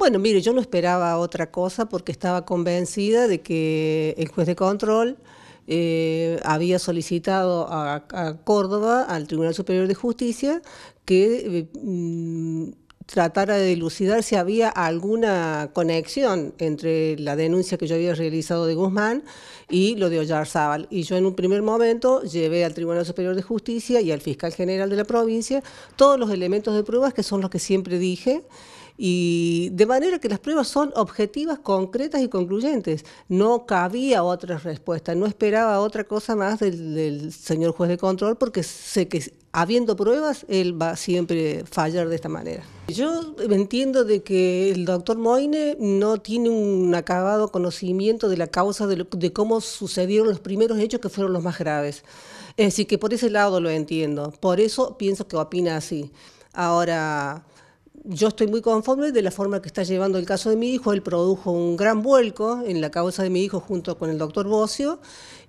Bueno, mire, yo no esperaba otra cosa porque estaba convencida de que el juez de control eh, había solicitado a, Córdoba, al Tribunal Superior de Justicia, que mm, tratara de dilucidar si había alguna conexión entre la denuncia que yo había realizado de Guzmán y lo de Ollarzábal. Y yo en un primer momento llevé al Tribunal Superior de Justicia y al Fiscal General de la provincia todos los elementos de pruebas que son los que siempre dije. Y de manera que las pruebas son objetivas, concretas y concluyentes. No cabía otra respuesta, no esperaba otra cosa más del, señor juez de control porque sé que habiendo pruebas, él va siempre a fallar de esta manera. Yo entiendo de que el doctor Moine no tiene un acabado conocimiento de la causa de, de, cómo sucedieron los primeros hechos que fueron los más graves. Es decir, que por ese lado lo entiendo. Por eso pienso que opina así. Ahora, yo estoy muy conforme de la forma que está llevando el caso de mi hijo. Él produjo un gran vuelco en la causa de mi hijo junto con el doctor Bocio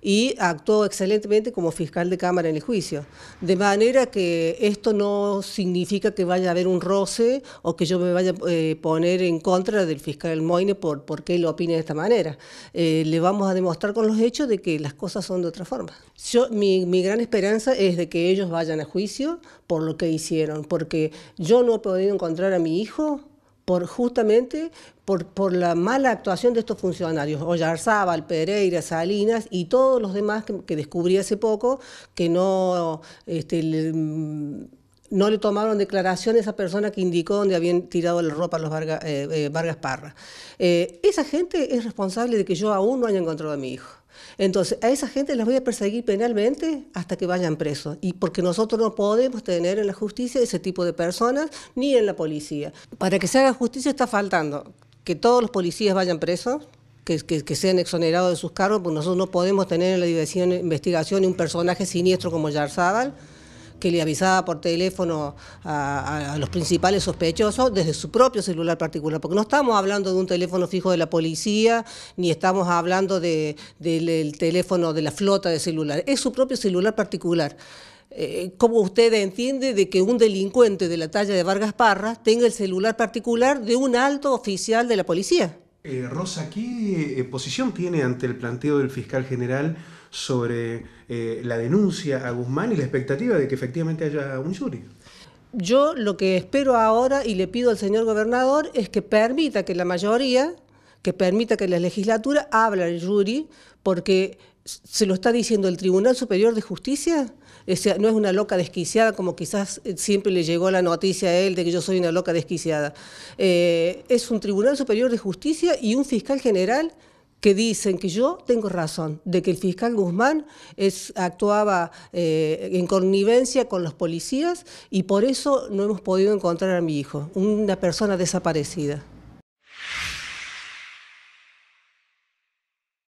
y actuó excelentemente como fiscal de Cámara en el juicio. De manera que esto no significa que vaya a haber un roce o que yo me vaya a eh, poner en contra del fiscal Moine por, por qué lo opine de esta manera. Eh, le vamos a demostrar con los hechos de que las cosas son de otra forma. mi, mi gran esperanza es de que ellos vayan a juicio por lo que hicieron, porque yo no he podido encontrar a mi hijo por justamente por, por, la mala actuación de estos funcionarios, Oyarzábal, Pereira, Salinas y todos los demás que, descubrí hace poco, que no, este, le, mm, no le tomaron declaración a esa persona que indicó dónde habían tirado la ropa a los eh, eh, Vargas, Parra. Eh, esa gente es responsable de que yo aún no haya encontrado a mi hijo. Entonces, a esa gente las voy a perseguir penalmente hasta que vayan presos. Y porque nosotros no podemos tener en la justicia ese tipo de personas, ni en la policía. Para que se haga justicia está faltando que todos los policías vayan presos, que, que, sean exonerados de sus cargos, porque nosotros no podemos tener en la investigación un personaje siniestro como Yarzábal que le avisaba por teléfono a, los principales sospechosos desde su propio celular particular, porque no estamos hablando de un teléfono fijo de la policía, ni estamos hablando de, del teléfono de la flota de celular, es su propio celular particular. Eh, ¿Cómo usted entiende de que un delincuente de la talla de Vargas Parra tenga el celular particular de un alto oficial de la policía? Eh, Rosa, ¿qué eh, posición tiene ante el planteo del fiscal general sobre eh, la denuncia a Guzmán y la expectativa de que efectivamente haya un jury. Yo lo que espero ahora y le pido al señor gobernador es que permita que la mayoría, que permita que la legislatura hable al jury, porque se lo está diciendo el Tribunal Superior de Justicia, no es una loca desquiciada como quizás eh, siempre le llegó la noticia a él de que yo soy una loca desquiciada. Eh, es un Tribunal Superior de Justicia y un fiscal general que dicen que yo tengo razón, de que el fiscal Guzmán es, actuaba eh, en connivencia con los policías y por eso no hemos podido encontrar a mi hijo, una persona desaparecida.